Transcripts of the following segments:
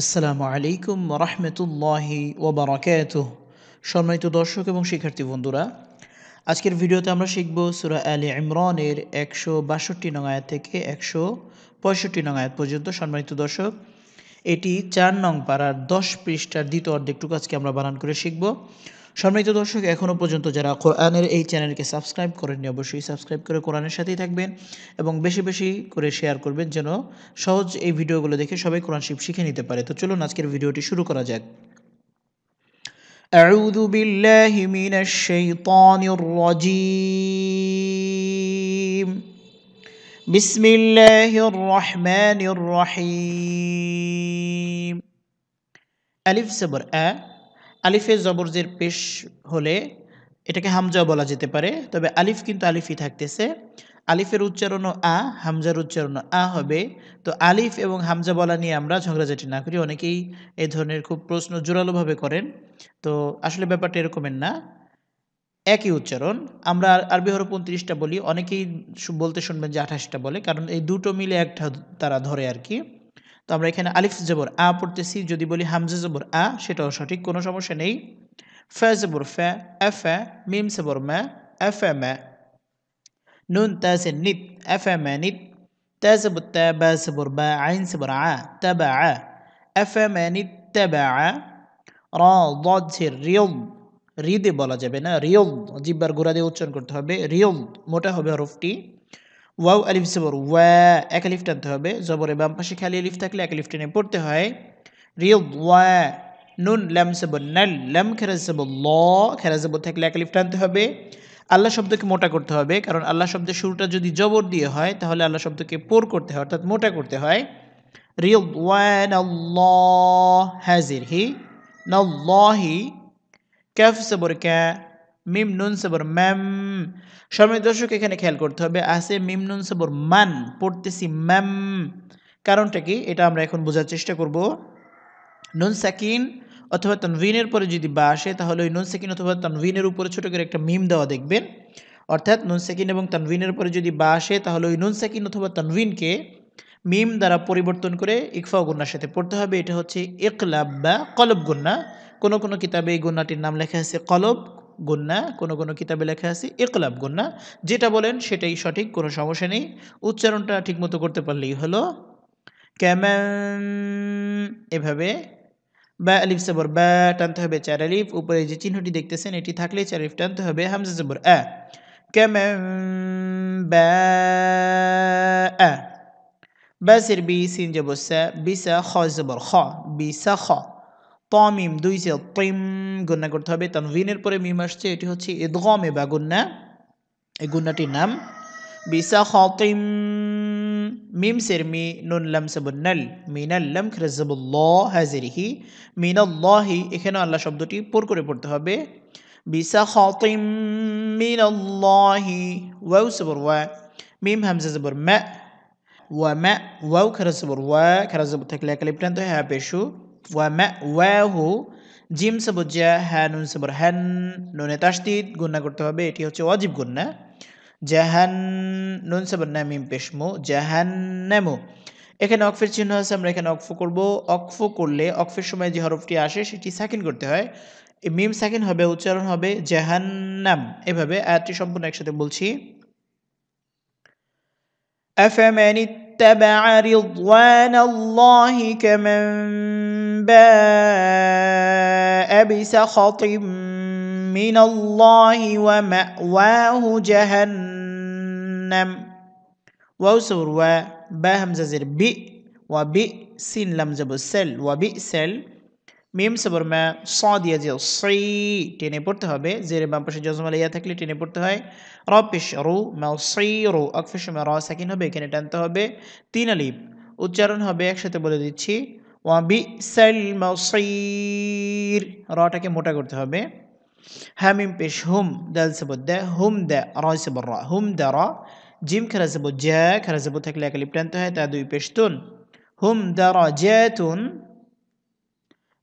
আসসালামু আলাইকুম রহমতুল্লাহি ওবরাকাত সম্মানিত দর্শক এবং শিক্ষার্থী বন্ধুরা আজকের ভিডিওতে আমরা শিখব সুরা আলী ইমরানের একশো বাষট্টি নং থেকে একশো পঁয়ষট্টি নঙায়াত পর্যন্ত সম্মানিত দর্শক এটি চার নং পাড়ার দশ পৃষ্ঠার দ্বিতীয় অর্ধেকটুকু আজকে আমরা বানান করে শিখব সম্মানিত দর্শক এখনও পর্যন্ত যারা কোরআনের এই চ্যানেলকে সাবস্ক্রাইব করেননি অবশ্যই সাবস্ক্রাইব করে কোরআনের সাথেই থাকবেন এবং বেশি বেশি করে শেয়ার করবেন যেন সহজ এই ভিডিওগুলো দেখে সবাই কোরআন শিব শিখে নিতে পারে তো চলুন আজকের ভিডিওটি শুরু করা যাক أعوذ بالله من الشيطان الرجيم بسم الله الرحمن الرحيم ألف صبر أ আলিফে জবরজের পেশ হলে এটাকে হামজা বলা যেতে পারে তবে আলিফ কিন্তু আলিফই থাকতেছে আলিফের উচ্চারণও আ হামজার উচ্চারণও আ হবে তো আলিফ এবং হামজা বলা নিয়ে আমরা ঝগড়াঝাটি না করি অনেকেই এ ধরনের খুব প্রশ্ন জোরালোভাবে করেন তো আসলে ব্যাপারটা এরকমের না একই উচ্চারণ আমরা আরবি হরফ উনত্রিশটা বলি অনেকেই বলতে শুনবেন যে আঠাশটা বলে কারণ এই দুটো মিলে একটা তারা ধরে আর কি তো আমরা এখানে আলিফ জবর আ পড়তেছি যদি বলি হামজা জবর আ সেটাও সঠিক কোনো সমস্যা নেই ফ্যা জবর ফ্যা এফ এ মিম জবর ম্যা এফ এ ম্যা নুন তাসে নিত এফ এ ম্যা নিত তা জবর তা বা জবর বে আইন জবর আ বে আ এফ এ ম্যা নিত বে আ র দ ঝের রিয়ম রিদে বলা যাবে না রিয়ম জিব্বার গোড়া দিয়ে উচ্চারণ করতে হবে রিয়ম মোটা হবে হরফটি ওয়াও আলিফ জবর ওয়া এক লিফ্ট আনতে হবে জবরে বাম পাশে খালি আলিফ থাকলে এক লিফ্ট টেনে পড়তে হয় রিয় ওয়া নুন ল্যাম জবর নাল ল্যাম খেরাজ জবর ল খেরাজ জবর থাকলে এক লিফ্ট আনতে হবে আল্লাহ শব্দকে মোটা করতে হবে কারণ আল্লাহ শব্দের শুরুটা যদি জবর দিয়ে হয় তাহলে আল্লাহ শব্দকে পোর করতে হয় অর্থাৎ মোটা করতে হয় রিদওয়ান আল্লাহ হাজির হি নাল্লাহি কাফ সবর ক্যা মিম নুন সবর ম্যাম সময় দর্শক এখানে খেয়াল করতে হবে আছে মিম নুন সবর মান পড়তেছি ম্যাম কারণটা কি এটা আমরা এখন বোঝার চেষ্টা করব নুন সাকিন অথবা তনভিনের পরে যদি বা আসে তাহলে ওই নুন সাকিন অথবা তনভিনের উপরে ছোটো করে একটা মিম দেওয়া দেখবেন অর্থাৎ নুন সাকিন এবং তনভিনের পরে যদি বা আসে তাহলে ওই নুন সাকিন অথবা তনভিনকে মিম দ্বারা পরিবর্তন করে ইকফা গুন্নার সাথে পড়তে হবে এটা হচ্ছে একলাব বা কলব গুন্না কোনো কোনো কিতাবে এই গুন্নাটির নাম লেখা আছে কলব গুন্না কোনো কোনো কিতাবে লেখা আছে একলাব গুন্না যেটা বলেন সেটাই সঠিক কোনো সমস্যা নেই উচ্চারণটা ঠিকমতো করতে পারলেই হলো ক্যামেন এভাবে বা আলিফ সাবর বা টানতে হবে চার আলিফ উপরে যে চিহ্নটি দেখতেছেন এটি থাকলে চার আলিফ টানতে হবে হামজা সাবর আ ক্যামা বা আ সির বি সিন যাব সা বিসা খ জবর খ বিসা খ তমিম দুই সেল তিম গণ্যা করতে হবে তানভিনের পরে মিম আসছে এটি হচ্ছে ইদগমে বা গুন্না এই গুন্নাটির নাম বিসা খতিম মিম মি নুন লাম সাবুন্নাল মিনাল লাম খিরাজবুল্ল হাজিরিহি মিনাল্লাহি এখানে আল্লাহ শব্দটি পুর করে পড়তে হবে বিসা খতিম মিনাল্লাহি ওয়াউ সাবর ওয়া মিম হামজা সাবর ম্যা ওয়া মা ওয়াউ খেরাজবর ওয়া খেরাজবর থাকলে একালিপ্রান্ত হ্যাঁ পেশু ওয়াহু জিম সাবর জ্যা হ্যাঁ নুন সাবর হ্যান নুনে তাস্তিদ গুন্না করতে হবে এটি হচ্ছে অজীব গুন্না জাহান নুন সাবর না মিম পেশমু জাহান নামু এখানে অকফের চিহ্ন আছে আমরা এখানে অকফ করব অকফ করলে অকফের সময় যে হরফটি আসে সেটি সাকিন করতে হয় মিম সাকিন হবে উচ্চারণ হবে নাম এভাবে আয়াতটি সম্পূর্ণ একসাথে বলছি এম এনি اتبع رضوان الله كمن باء بسخط من الله ومأواه جهنم وسروا بهمزة زر بئ وبئس لم زبسل وبئسل মিম সবর ম্যা স দিয়ে যে সি টেনে পড়তে হবে যে বাম পাশে জজমাল ইয়া থাকলে টেনে পড়তে হয় রপিস রু ম্যাও সি রু অকফিস র সাকিন হবে এখানে টানতে হবে তিন আলিপ উচ্চারণ হবে একসাথে বলে দিচ্ছি ওয়া বি সাইল ম্যাও সইর রটাকে মোটা করতে হবে মিম পেশ হুম দ্যাল সব দ্য হুম দ্য র র হুম দ্য র জিম খেরা যাবো জ্যা খেলা সবর থাকলে এক লিপ টানতে হয় তা দুই পেশ তুন হুম দ্য র জ্যা তুন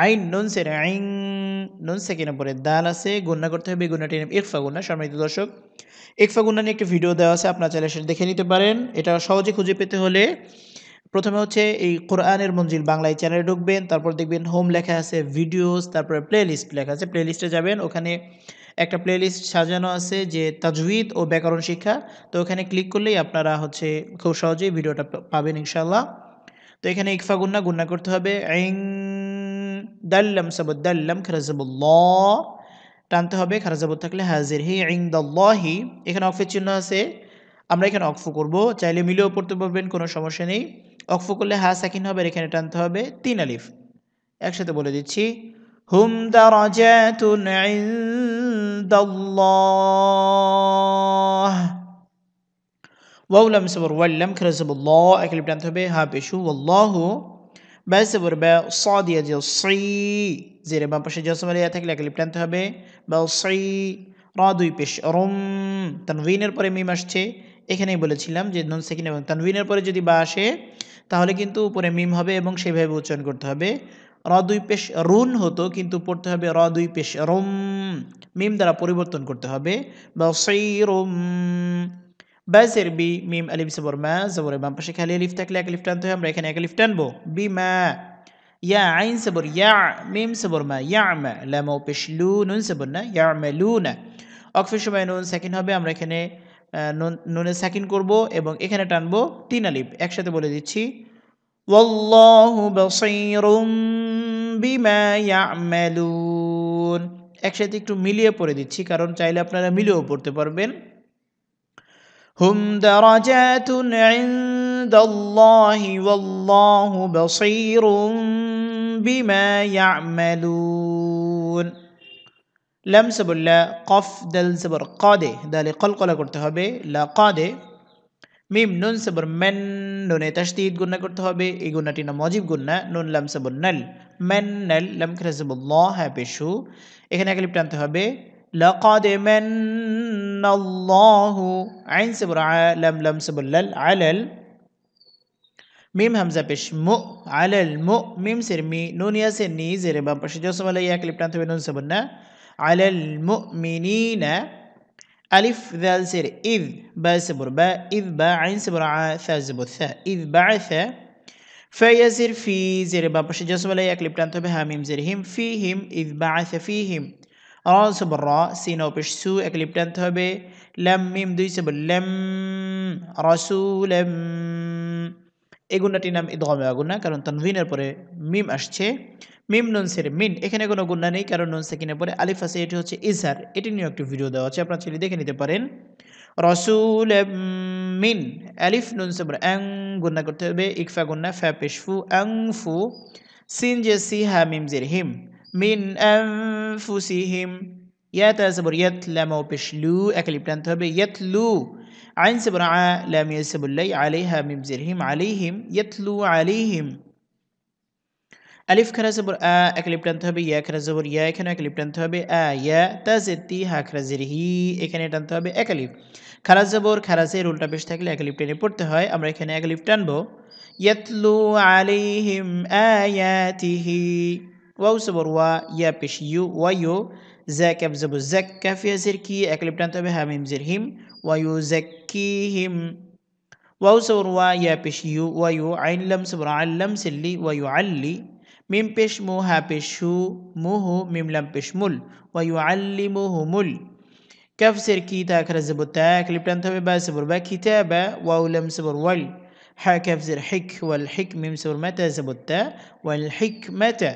আইন নুন সের আইন নুন সেকেন্ডের পরে দাল আছে গুন্না করতে হবে গুণাটি নাম ইকফা গুণা সম্মানিত দর্শক ইকফা গুণা নিয়ে একটি ভিডিও দেওয়া আছে আপনারা চাইলে সেটা দেখে নিতে পারেন এটা সহজে খুঁজে পেতে হলে প্রথমে হচ্ছে এই কোরআনের মঞ্জিল বাংলায় চ্যানেলে ঢুকবেন তারপর দেখবেন হোম লেখা আছে ভিডিওস তারপরে প্লেলিস্ট লেখা আছে প্লেলিস্টে যাবেন ওখানে একটা প্লেলিস্ট সাজানো আছে যে তাজভিদ ও ব্যাকরণ শিক্ষা তো ওখানে ক্লিক করলেই আপনারা হচ্ছে খুব সহজেই ভিডিওটা পাবেন ইনশাল্লাহ তো এখানে ইকফা গুন্না গুন্না করতে হবে আইং দাল্লাম সাবুদ দাল্লাম খারাজাবুল্লাহ টানতে হবে খারাজাবুদ থাকলে হাজির হি ইংদাল্লাহি এখানে অফের চিহ্ন আছে আমরা এখানে অকফু করব চাইলে মিলেও পড়তে পারবেন কোনো সমস্যা নেই অকফু করলে হা সাকিন হবে এখানে টানতে হবে তিন আলিফ একসাথে বলে দিচ্ছি হুম দারাজাতুন ইনদাল্লাহ ওয়াউলাম সাবর ওয়াল্লাম খারাজাবুল্লাহ এক টানতে হবে হা পেশু আল্লাহু বেসেবুর পড়বে স দিয়ে যে সি জেরে বাম পাশে জসমাল ইয়া থাকলে একলিপ টানতে হবে বা সি র দুই পেশ রুম তানভিনের পরে মিম আসছে এখানেই বলেছিলাম যে নন সেকিন এবং তানভিনের পরে যদি বা আসে তাহলে কিন্তু উপরে মিম হবে এবং সেইভাবে উচ্চারণ করতে হবে র দুই পেশ রুন হতো কিন্তু পড়তে হবে র দুই পেশ রোম মিম দ্বারা পরিবর্তন করতে হবে বা সেই রোম বাসের বি মিম আলিফ সবর মা সবর বাম পাশে খালি আলিফ থাকলে এক আলিফ টানতে হয় আমরা এখানে এক আলিফ টানবো বি মা ইয়া আইন সবর ইয়া মিম সবর মা ইয়া মা লামো পেশ লু নুন সবর না ইয়া মা লু না অকফের সময় নুন সাকিন হবে আমরা এখানে নুনে সাকিন করব এবং এখানে টানবো তিন আলিফ একসাথে বলে দিচ্ছি ওয়াল্লাহু বাসীরুম বিমা ইয়ামালুন একসাথে একটু মিলিয়ে পড়ে দিচ্ছি কারণ চাইলে আপনারা মিলিয়েও পড়তে পারবেন هم درجات عند الله والله بصير بما يعملون لم سبلا قف دل سبر قاده دال قلقلة করতে হবে لا قاده মিম নুন সবর মেন নুনে তাসদীদ গুণা করতে হবে এই গুণাটি নাম অজীব গুণা নুন লাম সবর নাল মেন নাল লাম খেলা সবর ল হ্যাঁ পেশু এখানে এক লিপ টানতে হবে لقد من الله عين صبر لم لم سبلا لل على ال ميم همزة بش مو على المو ميم سرمي نون ياسر ني زير بام بش جو سمال يا لبتان تبين نون سبنا على المؤمنين ألف ذال سر إذ با سبر با إذ با عين سبر ثا زبر ثا إذ بعث فيزر في زير بام بش جو سمال ياك لبتان تبين ميم زرهم فيهم إذ بعث فيهم র র সিন অপিস সু এক লিপ হবে ল্যাম মিম দুই সব ল্যাম রসুলেম এই গুণাটির নাম ইদগমে গুণা কারণ তানভিনের পরে মিম আসছে মিম নুন সের মিন এখানে কোনো গুণা নেই কারণ নুন সেকিনের পরে আলিফ আছে এটি হচ্ছে ইজহার এটি নিয়ে একটি ভিডিও দেওয়া আছে আপনার চাইলে দেখে নিতে পারেন রসুল মিন আলিফ নুন সেবর অ্যাং গুণা করতে হবে ইকফা গুণা ফ্যা পেশফু অ্যাং ফু সিন জে সি হ্যা মিম জের হিম মিন আনফুসিহিম ইয়াত আসবর ইয়াতলা মাউপিশলু একালি প্রান্ত হবে ইয়াতলু আইন সবর আলাম ইয়াসবুল্লাই আলাইহা মিমজিরহিম আলাইহিম ইয়াতলু আলাইহিম আলিফ খারা জবর আ এক লিপ্টানতে হবে ইয়া খারা জবর ইয়া এখানে এক লিপ্টানতে হবে আ ইয়া তা জেতি হা খারা জিরহি এখানে টানতে হবে এক আলিফ খারা জবর রুলটা বেশ থাকলে এক লিপ টেনে পড়তে হয় আমরা এখানে এক লিপ টানবো ইয়াতলু আলিহিম আয়াতিহি واو صبر وا يا بشيو ويو زاك بزبو زكا في زركي أكلب تنتبه هميم زرهم زكيهم واو صبر وا يا بشيو ويو عين لم سبر علم سلي ويعلي ميم بش مو ها بشو هو ميم لم بش مل ويعلمه مل كف سركي تاكر زبو تاك لبتن تبه با سبر با كتابة واو لم سبر ول حا كف زر حك والحك ميم سبر متى زبو والحك متى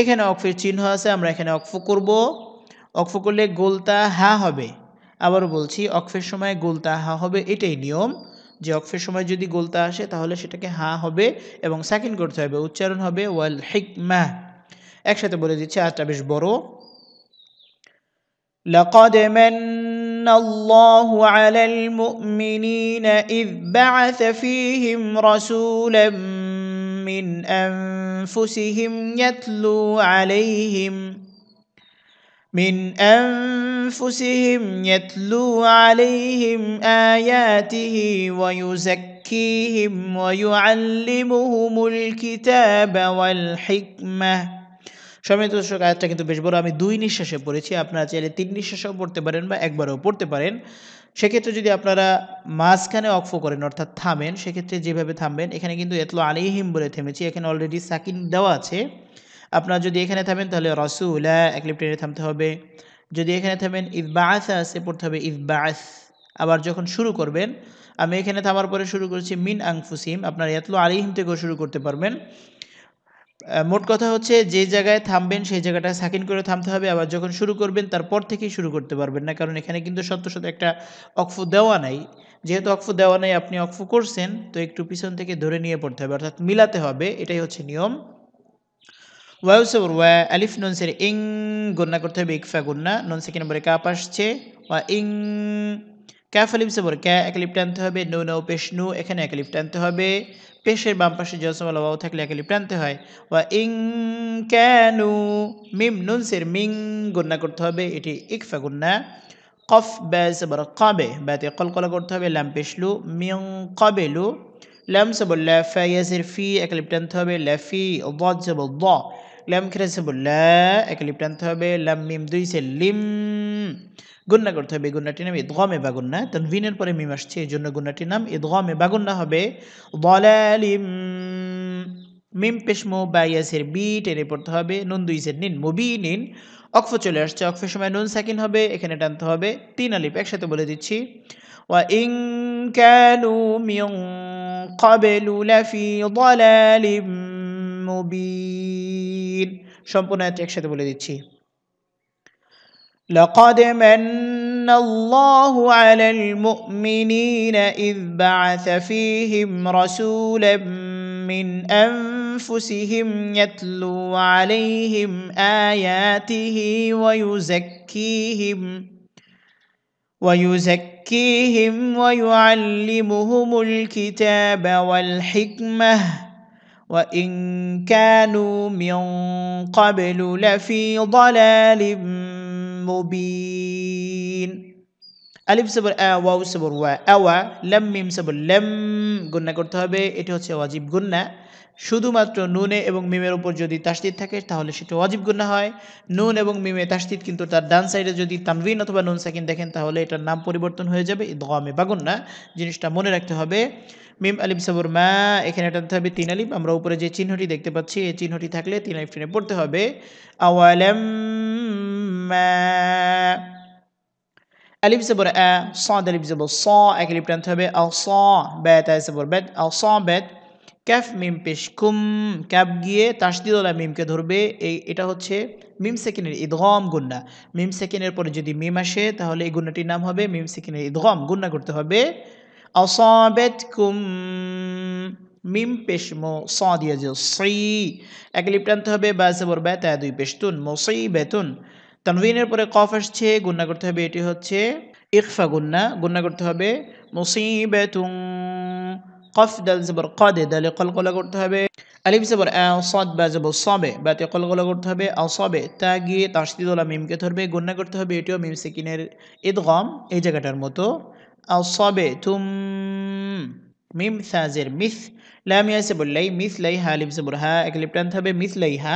এখানে অকফের চিহ্ন আছে আমরা এখানে অকফ করব অকফ করলে গোলতা হা হবে আবার বলছি অকফের সময় গোলতা হা হবে এটাই নিয়ম যে অকফের সময় যদি গোলতা আসে তাহলে সেটাকে হা হবে এবং সাকিন করতে হবে উচ্চারণ হবে ওয়াল হিকমা একসাথে বলে দিচ্ছে আজটা বেশ বড় لقد من الله على المؤمنين إذ بعث فيهم رسولا من أنفسهم أنفسهم يتلو عليهم من أنفسهم يتلو عليهم آياته ويزكيهم ويعلمهم الكتاب والحكمة সমিত দর্শক আয়াতটা কিন্তু বেশ বড় আমি দুই নিঃশ্বাসে পড়েছি আপনারা চাইলে তিন নিঃশ্বাসেও পড়তে পারেন বা একবারও পড়তে পারেন সেক্ষেত্রে যদি আপনারা মাঝখানে অক্ফ করেন অর্থাৎ থামেন সেক্ষেত্রে যেভাবে থামবেন এখানে কিন্তু এতলো আলিহিম বলে থেমেছি এখানে অলরেডি সাকিন দেওয়া আছে আপনারা যদি এখানে থামেন তাহলে রসুলা এক টেনে থামতে হবে যদি এখানে থামেন ইদবাস আছে পড়তে হবে ইদবাস আবার যখন শুরু করবেন আমি এখানে থামার পরে শুরু করেছি মিন আংফুসিম আপনার এতলো আলিহিম থেকেও শুরু করতে পারবেন মোট কথা হচ্ছে যে জায়গায় থামবেন সেই জায়গাটা সাকিন করে থামতে হবে আবার যখন শুরু করবেন তারপর থেকেই শুরু করতে পারবেন না কারণ এখানে কিন্তু সত্য সত্য একটা অক্ফ দেওয়া নাই যেহেতু অক্ফ দেওয়া নাই আপনি অক্ফ করছেন তো একটু পিছন থেকে ধরে নিয়ে পড়তে হবে অর্থাৎ মিলাতে হবে এটাই হচ্ছে নিয়ম ওয়াউ সবর ওয়া আলিফ ননসের ইং গন্না করতে হবে ইকফা গন্না নন সেকেন্ড নম্বরে কাপ আসছে ওয়া ইং ক্যাফ আলিফ সবর ক্যা এক টানতে হবে নো নাও পেশ নু এখানে এক টানতে হবে পেশের বাম পাশে জসমাল ওয়াও থাকলে একালি প্রান্তে হয় ওয়া ইং ক্যানু মিম নুনসের মিং গুন্না করতে হবে এটি ইকফা গুন্না কফ ব্যাস আবার কবে ব্যাতে কলকলা করতে হবে ল্যাম পেশলু মিং কবেলু ল্যাম সবল ল্যাফা ইয়াসের ফি একালি প্রান্তে হবে ল্যাফি ওয়াদ সবল দ ল্যাম খেরা সবল ল্যা একালি প্রান্তে হবে ল্যাম মিম দুই সে লিম গুন্না করতে হবে গুন্নাটির নাম ইদগমে বাগুন্না ভিনের পরে মিম আসছে এই জন্য গুন্নাটির নাম ইদগমে বাগুন্না হবে দলালিম মিম পেশমো বাইয়াসের বি টেনে পড়তে হবে নুন দুই সের নিন মুবি নিন অক্ফ চলে আসছে অক্ফের সময় নুন সাকিন হবে এখানে টানতে হবে তিন আলিফ একসাথে বলে দিচ্ছি ওয়া ইং ক্যানু মিয়ং কবেলু লাফি দলালিম মুবিন সম্পূর্ণ একসাথে বলে দিচ্ছি لقد من الله على المؤمنين اذ بعث فيهم رسولا من انفسهم يتلو عليهم اياته ويزكيهم ويزكيهم ويعلمهم الكتاب والحكمه وان كانوا من قبل لفي ضلال মুবিন আলিফ সবর ওয়াউ সবর ওয়া আওয়া লেম মিম সবর লেম গুন্না করতে হবে এটা হচ্ছে ওয়াজিব গুন্না শুধুমাত্র নুনে এবং মিমের উপর যদি তাসদিদ থাকে তাহলে সেটা ওয়াজিব গুন্না হয় নুন এবং মিমে তাসদিদ কিন্তু তার ডান সাইডে যদি তানভিন অথবা নুন সাকিন দেখেন তাহলে এটার নাম পরিবর্তন হয়ে যাবে দমে বা গুন্না জিনিসটা মনে রাখতে হবে মিম আলিম সাবুর মা এখানে টানতে হবে তিন আলিম আমরা উপরে যে চিহ্নটি দেখতে পাচ্ছি এই চিহ্নটি থাকলে তিন আলিফ টেনে পড়তে হবে আওয়ালাম ما ألف زبر أ صاد ألف زبر صا أكلف تنتبه أصا بات ألف زبر بات أصا بات ক্যাফ মিম পেশ কুম ক্যাপ গিয়ে তাসদিদলা মিমকে ধরবে এই এটা হচ্ছে মিম সেকেন্ডের ইদগম গুন্না মিম সেকেন্ডের পরে যদি মিম আসে তাহলে এই গুন্নাটির নাম হবে মিম সেকেন্ডের ইদগম গুন্না করতে হবে অসাবেত কুম মিম পেশমো স দিয়ে যে সই এক লিপটানতে হবে বা সে বর ব্যথা দুই পেশতুন মো সই বেতুন তানভিনের পরে কফ আসছে গুন্না করতে হবে এটি হচ্ছে ইকফা গুন্না গুন্না করতে হবে মুসিবেতুং কফ দাল জবর কদে দালে কলকলা করতে হবে আলিফ জবর সদ বা জবর সবে বাতে কলকলা করতে হবে আও সবে তা গিয়ে তাসদিদুল্লাহ মিমকে ধরবে গুন্না করতে হবে এটিও মিম সিকিনের ইদগম এই জায়গাটার মতো আও সবে তুম মিম সাজের মিস লামিয়া সে লাই মিস লাই হা আলিফ জবর হা এক লিপ্টান টানতে হবে মিস লাই হা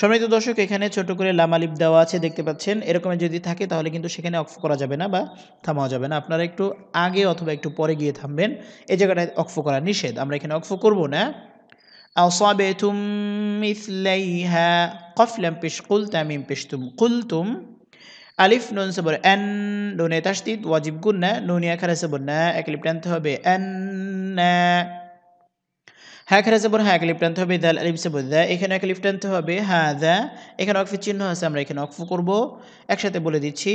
সম্মানিত দর্শক এখানে ছোট করে লামালিপ দেওয়া আছে দেখতে পাচ্ছেন এরকমের যদি থাকে তাহলে কিন্তু সেখানে অক্ফ করা যাবে না বা থামাওয়া যাবে না আপনারা একটু আগে অথবা একটু পরে গিয়ে থামবেন এই জায়গাটায় অক্ফ করা নিষেধ আমরা এখানে অক্ফ করব না أصبتم مثليها قفلا بش قلت من بشتم قلتم আলিফ নুন সবর এন নুনে তাস্তিদ ওয়াজিব গুন্না নুনিয়া খারা সবর না এক লিপটানতে হবে এন না হ্যাঁ খেরা যাবর হ্যাঁ ক্লিপ হবে দাল আলিম সাবুদ দা এখানে ক্লিপ টানতে হবে হ্যাঁ দা এখানে অকফের চিহ্ন আছে আমরা এখানে অকফ করবো একসাথে বলে দিচ্ছি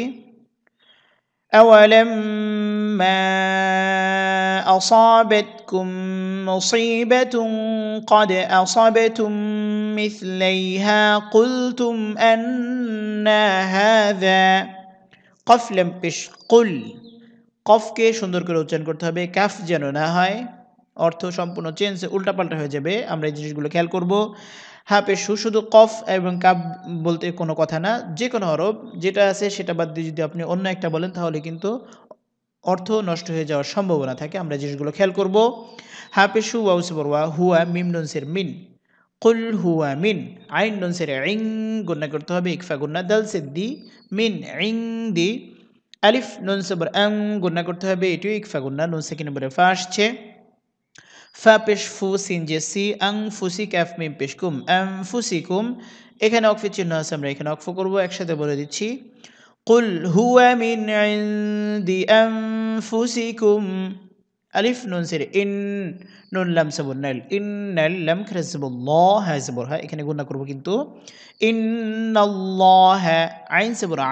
أولما أصابتكم مصيبة قد أصبتم مثليها قلتم أن هذا قف لم قل قفকে সুন্দর করে উচ্চারণ করতে হবে কাফ যেন না হয় অর্থ সম্পূর্ণ চেঞ্জ উল্টাপাল্টা হয়ে যাবে আমরা এই জিনিসগুলো খেয়াল করব শু শুধু কফ এবং কাপ বলতে কোনো কথা না যে কোনো অরব যেটা আছে সেটা বাদ দিয়ে যদি আপনি অন্য একটা বলেন তাহলে কিন্তু অর্থ নষ্ট হয়ে যাওয়ার সম্ভাবনা থাকে আমরা জিনিসগুলো খেয়াল করব ওয়াউস বরওয়া হুয়া মিমনসের মিন কুল হুয়া মিন আইন ননসের ইং গুন্না করতে হবে ইকফা গুন্না দাল দি মিন ইং দি আলিফ নুন সবর আং গুন্না করতে হবে এটিও ইকফা গুন্না নুন সেকেন্ড নম্বরে ফা আসছে ফা পেশ ফু সিন জে আং ফুসি ক্যাফ মিম পেশ কুম ফুসি কুম এখানে অক্ফের চিহ্ন আছে আমরা এখানে অক্ফ করবো একসাথে বলে দিচ্ছি কুল হুয়া মিন দি অ্যাম ফুসি কুম আলিফ নুন সির ইন নুন লাম সাবুল নাইল ইন নাইল লাম খেরাজবুল ল হ্যা সাবুর হ্যাঁ এখানে গুণা করবো কিন্তু ইন ল হ্যা আইন সাবুর আ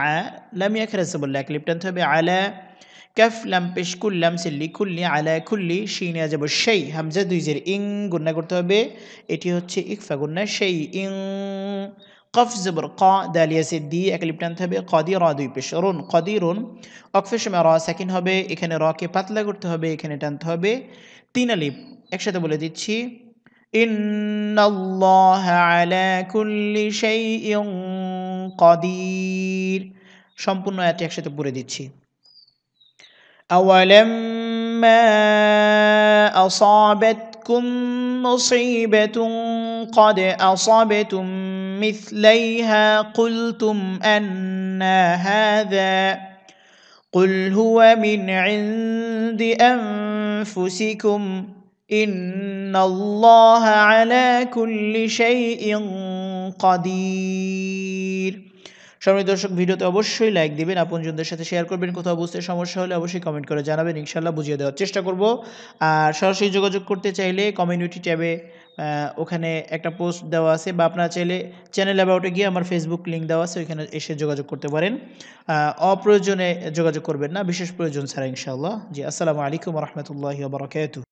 লামিয়া খেরাজবুল্লাহ ক্লিপটান হবে আলা ক্যাফ লাম পেশকুল লাম সিল্লি কুল্লি আলায় খুল্লি শিনে যাব সেই হামজা দুই জের ইং গুন্না করতে হবে এটি হচ্ছে ইকফা গুন্না সেই ইং কফ জবর ক সে দি এক লিপ আনতে হবে কদি র দুই পেশ রুন কদি রুন অকফের সময় র সেকেন্ড হবে এখানে রকে পাতলা করতে হবে এখানে টানতে হবে তিন আলিপ একসাথে বলে দিচ্ছি সম্পূর্ণ এটি একসাথে পড়ে দিচ্ছি أولما أصابتكم مصيبة قد أصبتم مثليها قلتم أن هذا قل هو من عند أنفسكم إن الله على كل شيء قدير সবাই দর্শক ভিডিওতে অবশ্যই লাইক দিবেন আপনজনদের সাথে শেয়ার করবেন কোথাও বুঝতে সমস্যা হলে অবশ্যই কমেন্ট করে জানাবেন ইনশাল্লাহ বুঝিয়ে দেওয়ার চেষ্টা করব আর সরাসরি যোগাযোগ করতে চাইলে কমিউনিটি ট্যাবে ওখানে একটা পোস্ট দেওয়া আছে বা আপনারা চাইলে চ্যানেল অ্যাবাউটে গিয়ে আমার ফেসবুক লিঙ্ক দেওয়া আছে ওইখানে এসে যোগাযোগ করতে পারেন অপ্রয়োজনে যোগাযোগ করবেন না বিশেষ প্রয়োজন ছাড়া ইনশাআল্লাহ জি আসসালামু আলাইকুম রহমতুল্লাহ বারকাতু